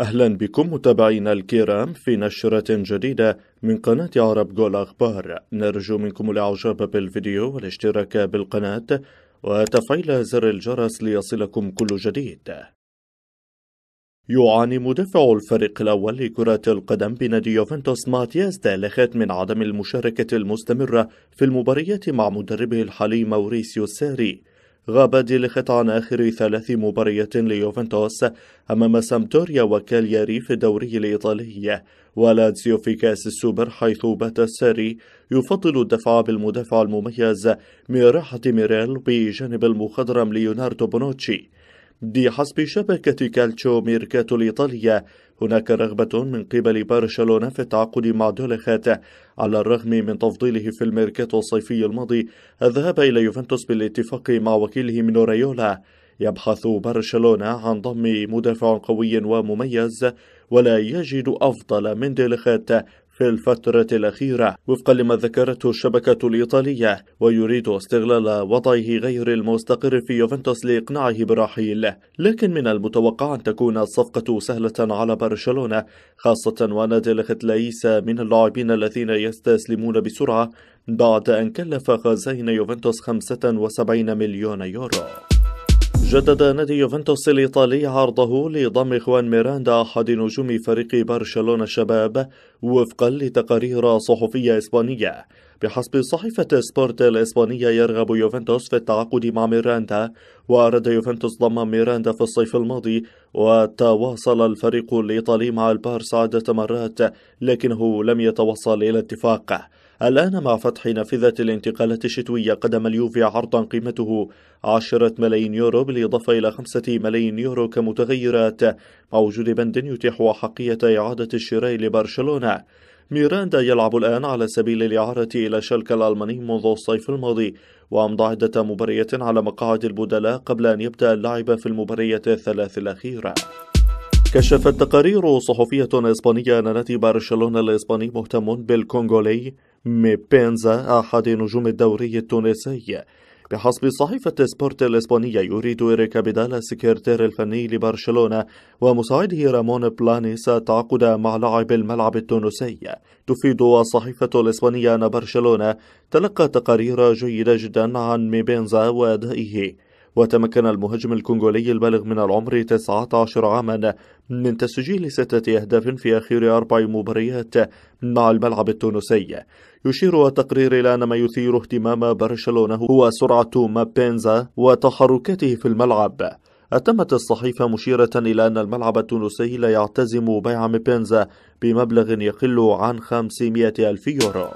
أهلا بكم متابعينا الكرام في نشرة جديدة من قناة عرب جول أخبار نرجو منكم الإعجاب بالفيديو والاشتراك بالقناة وتفعيل زر الجرس ليصلكم كل جديد يعاني مدافع الفريق الأول لكرة القدم بنادي يوفنتوس ماتياس دالخت من عدم المشاركة المستمرة في المباريات مع مدربه الحالي موريسيو ساري غاب دي عن آخر ثلاث مباريات ليوفنتوس أمام سامتوريا وكالياري في الدوري الإيطالي ولاتسيو في كأس السوبر حيث بات الساري يفضل الدفع بالمدافع المميز ميراحة ميريل بجانب المخضرم ليوناردو بونوتشي دي حسب شبكة كالتشو ميركاتو الإيطالية هناك رغبة من قبل برشلونة في التعاقد مع دولخات على الرغم من تفضيله في الميركاتو الصيفي الماضي الذهاب إلى يوفنتوس بالاتفاق مع وكيله من ريولا يبحث برشلونة عن ضم مدافع قوي ومميز ولا يجد أفضل من دولخات في الفترة الأخيرة وفقا لما ذكرته الشبكة الإيطالية ويريد استغلال وضعه غير المستقر في يوفنتوس لإقناعه برحيله لكن من المتوقع أن تكون الصفقة سهلة على برشلونة خاصة وأن دلخت ليس من اللاعبين الذين يستسلمون بسرعة بعد أن كلف خزائن يوفنتوس 75 مليون يورو جدد نادي يوفنتوس الإيطالي عرضه لضم خوان ميراندا أحد نجوم فريق برشلونة الشباب وفقا لتقارير صحفية إسبانية بحسب صحيفة سبورت الإسبانية يرغب يوفنتوس في التعاقد مع ميراندا وأراد يوفنتوس ضم ميراندا في الصيف الماضي وتواصل الفريق الإيطالي مع البارس عدة مرات لكنه لم يتوصل إلى اتفاق الآن مع فتح نافذة الانتقالات الشتوية قدم اليوفي عرضا قيمته 10 ملايين يورو بالإضافة إلى 5 ملايين يورو كمتغيرات مع وجود بند يتيح أحقية إعادة الشراء لبرشلونة ميراندا يلعب الآن على سبيل الإعارة إلى شلك الألماني منذ الصيف الماضي وأمضى عدة مباريات على مقاعد البدلاء قبل أن يبدأ اللعب في المباريات الثلاث الأخيرة كشفت تقارير صحفية إسبانية أن نادي برشلونة الإسباني مهتم بالكونغولي ميبينزا أحد نجوم الدوري التونسي بحسب صحيفة سبورت الإسبانية يريد إريكا بدال السكرتير الفني لبرشلونة ومساعده رامون بلانيس التعاقد مع لاعب الملعب التونسي تفيد الصحيفة الإسبانية أن برشلونة تلقى تقارير جيدة جدا عن ميبينزا وأدائه وتمكن المهاجم الكونغولي البالغ من العمر 19 عاما من تسجيل ستة أهداف في أخير أربع مباريات مع الملعب التونسي يشير التقرير إلى أن ما يثير اهتمام برشلونة هو سرعة مابينزا وتحركاته في الملعب أتمت الصحيفة مشيرة إلى أن الملعب التونسي لا يعتزم بيع مبينزا بمبلغ يقل عن 500 ألف يورو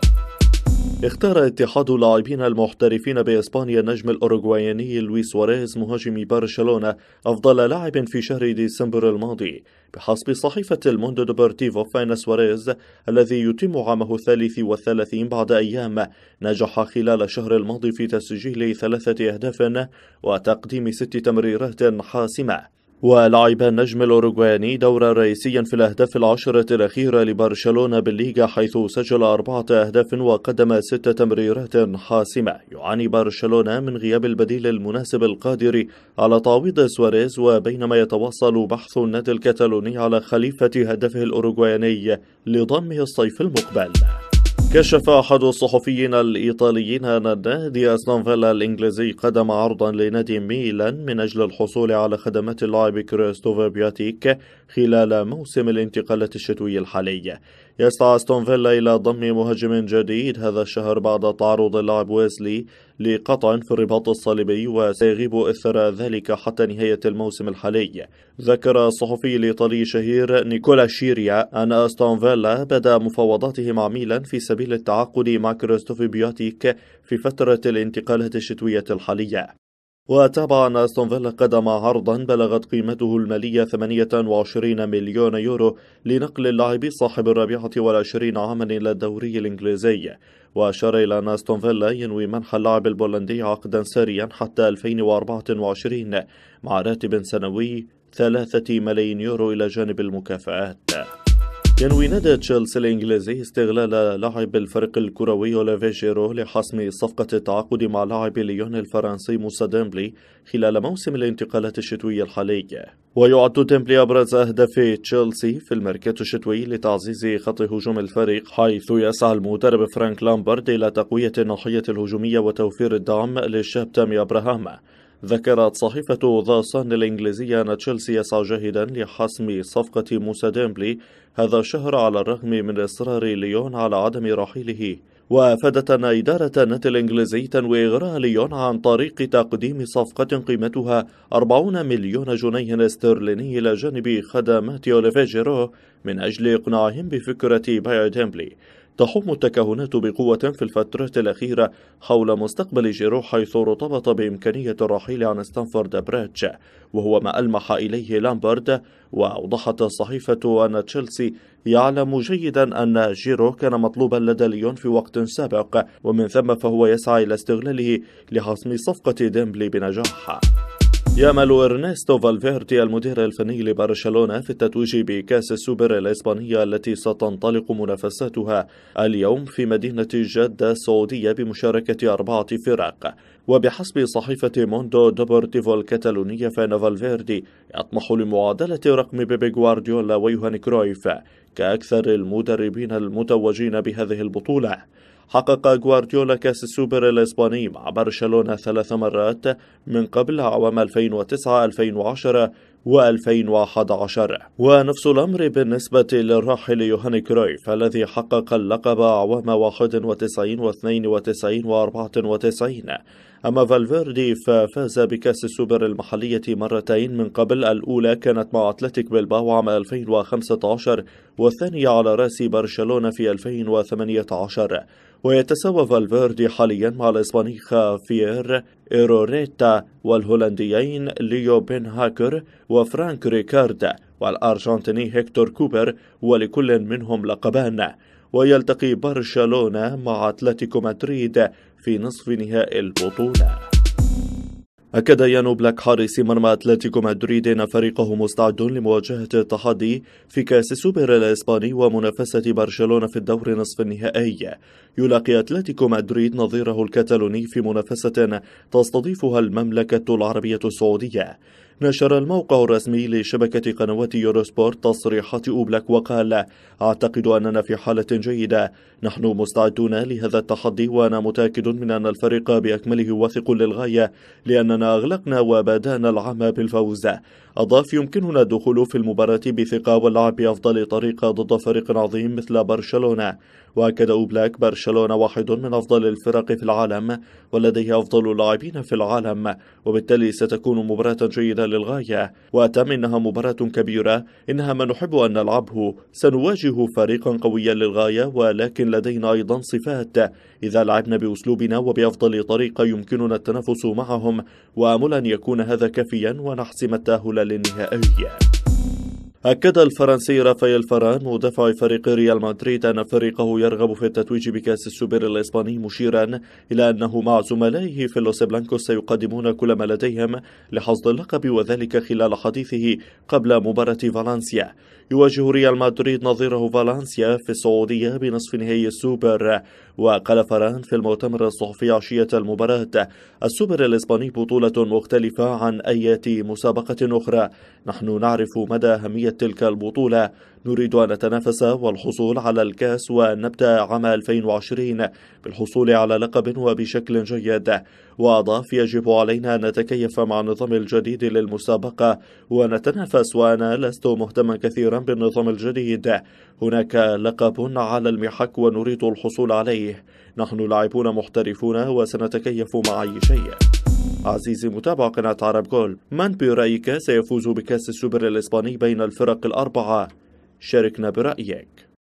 اختار اتحاد اللاعبين المحترفين بإسبانيا النجم الأوروغواياني لويس واريز مهاجم برشلونة أفضل لاعب في شهر ديسمبر الماضي بحسب صحيفة الموندو ديبورتيفو فإن سواريز الذي يتم عامه الثالث والثلاثين بعد أيام نجح خلال الشهر الماضي في تسجيل ثلاثة أهداف وتقديم ست تمريرات حاسمة ولعب النجم الأوروغواني دورا رئيسيا في الأهداف العشرة الأخيرة لبرشلونة بالليغا حيث سجل أربعة أهداف وقدم ست تمريرات حاسمة يعاني برشلونة من غياب البديل المناسب القادر على تعويض سواريز وبينما يتواصل بحث النادي الكتالوني على خليفة هدفه الأوروغواني لضمه الصيف المقبل كشف أحد الصحفيين الإيطاليين أن النادي أستون فيلا الإنجليزي قدم عرضا لنادي ميلان من أجل الحصول على خدمات اللاعب كريستوفر بياتيك خلال موسم الانتقالات الشتوي الحالي يسعى أستون فيلا إلى ضم مهاجم جديد هذا الشهر بعد تعرض اللاعب ويسلي لقطع في الرباط الصليبي وسيغيب أثر ذلك حتى نهاية الموسم الحالي ذكر الصحفي الإيطالي الشهير نيكولا شيريا أن أستون فيلا بدأ مفاوضاته مع ميلان في سبيل التعاقد مع كريستوفي بيوتيك في فترة الانتقالات الشتوية الحالية وتابع أن أستون فيلا قدم عرضا بلغت قيمته المالية 28 مليون يورو لنقل اللاعب صاحب الرابعة والعشرين عاما إلى الدوري الإنجليزي وأشار إلى أن أستون فيلا ينوي منح اللاعب البولندي عقدا ساريا حتى 2024 مع راتب سنوي ثلاثة ملايين يورو إلى جانب المكافآت ينوي نادي تشيلسي الإنجليزي استغلال لاعب الفريق الكروي أوليفي جيرو لحسم صفقة التعاقد مع لاعب ليون الفرنسي موسى ديمبلي خلال موسم الانتقالات الشتوية الحالية. ويعد ديمبلي أبرز أهداف تشيلسي في الميركاتو الشتوي لتعزيز خط هجوم الفريق حيث يسعى المدرب فرانك لامبرد إلى تقوية الناحية الهجومية وتوفير الدعم للشاب تامي أبراهام ذكرت صحيفة ذا سان الإنجليزية أن تشيلسي يسعى جاهدا لحسم صفقة موسى ديمبلي هذا الشهر على الرغم من إصرار ليون على عدم رحيله وأفادت أن إدارة النادي الإنجليزي تنوي إغراء ليون عن طريق تقديم صفقة قيمتها 40 مليون جنيه استرليني إلى جانب خدمات أوليفيجيرو من أجل إقناعهم بفكرة بيع ديمبلي تحوم التكهنات بقوة في الفترة الأخيرة حول مستقبل جيرو حيث ارتبط بإمكانية الرحيل عن ستانفورد بريتش وهو ما ألمح إليه لامبرد وأوضحت الصحيفة أن تشيلسي يعلم جيدا أن جيرو كان مطلوبا لدى ليون في وقت سابق ومن ثم فهو يسعى إلى استغلاله لحسم صفقة ديمبلي بنجاح يأمل إرنستو فالفيرتي المدير الفني لبرشلونة في التتويج بكأس السوبر الإسبانية التي ستنطلق منافساتها اليوم في مدينة جدة السعودية بمشاركة أربعة فرق وبحسب صحيفة موندو دوبورتيفو الكتالونية فإن فالفيردي يطمح لمعادلة رقم بيبي غوارديولا ويوهان كرويف كأكثر المدربين المتوجين بهذه البطولة حقق غوارديولا كأس السوبر الإسباني مع برشلونة ثلاث مرات من قبل عوام 2009 2010 و2011 ونفس الأمر بالنسبة للراحل يوهاني كرويف الذي حقق اللقب عوام 91 و92 و94 أما فالفيردي ففاز بكأس السوبر المحلية مرتين من قبل الأولى كانت مع أتلتيك بلباو عام 2015 والثانية على رأس برشلونة في 2018 ويتساوى فالفيردي حاليا مع الإسباني خافير إيروريتا والهولنديين ليو بن هاكر وفرانك ريكارد والأرجنتيني هيكتور كوبر ولكل منهم لقبان ويلتقي برشلونة مع أتلتيكو مدريد في نصف نهائي البطولة أكد يانو بلاك حارس مرمى أتلتيكو مدريد أن فريقه مستعد لمواجهة التحدي في كأس سوبر الإسباني ومنافسة برشلونة في الدور نصف النهائي يلاقي أتلتيكو مدريد نظيره الكتالوني في منافسة تستضيفها المملكة العربية السعودية نشر الموقع الرسمي لشبكة قنوات يوروسبورت تصريحات أوبلاك وقال أعتقد أننا في حالة جيدة نحن مستعدون لهذا التحدي وأنا متأكد من أن الفريق بأكمله واثق للغاية لأننا أغلقنا وبدأنا العام بالفوز أضاف يمكننا الدخول في المباراة بثقة واللعب بأفضل طريقة ضد فريق عظيم مثل برشلونة وأكد أوبلاك برشلونة واحد من أفضل الفرق في العالم ولديه أفضل اللاعبين في العالم وبالتالي ستكون مباراة جيدة للغاية وأتم إنها مباراة كبيرة إنها ما نحب أن نلعبه سنواجه فريقا قويا للغاية ولكن لدينا أيضا صفات إذا لعبنا بأسلوبنا وبأفضل طريقة يمكننا التنافس معهم وأمل أن يكون هذا كافيا ونحسم التأهل للنهائي أكد الفرنسي رافائيل فران مدافع فريق ريال مدريد أن فريقه يرغب في التتويج بكأس السوبر الإسباني مشيرا إلى أنه مع زملائه في لوس بلانكوس سيقدمون كل ما لديهم لحصد اللقب وذلك خلال حديثه قبل مباراة فالنسيا يواجه ريال مدريد نظيره فالنسيا في السعودية بنصف نهائي السوبر وقال فران في المؤتمر الصحفي عشية المباراة السوبر الإسباني بطولة مختلفة عن أي مسابقة أخرى نحن نعرف مدى أهمية تلك البطولة نريد أن نتنافس والحصول على الكاس ونبدأ عام 2020 بالحصول على لقب وبشكل جيد وأضاف يجب علينا أن نتكيف مع النظام الجديد للمسابقة ونتنافس وأنا لست مهتما كثيرا بالنظام الجديد هناك لقب على المحك ونريد الحصول عليه نحن لاعبون محترفون وسنتكيف مع أي شيء عزيزي متابع قناة عرب جول من برأيك سيفوز بكأس السوبر الإسباني بين الفرق الأربعة؟ شاركنا برأيك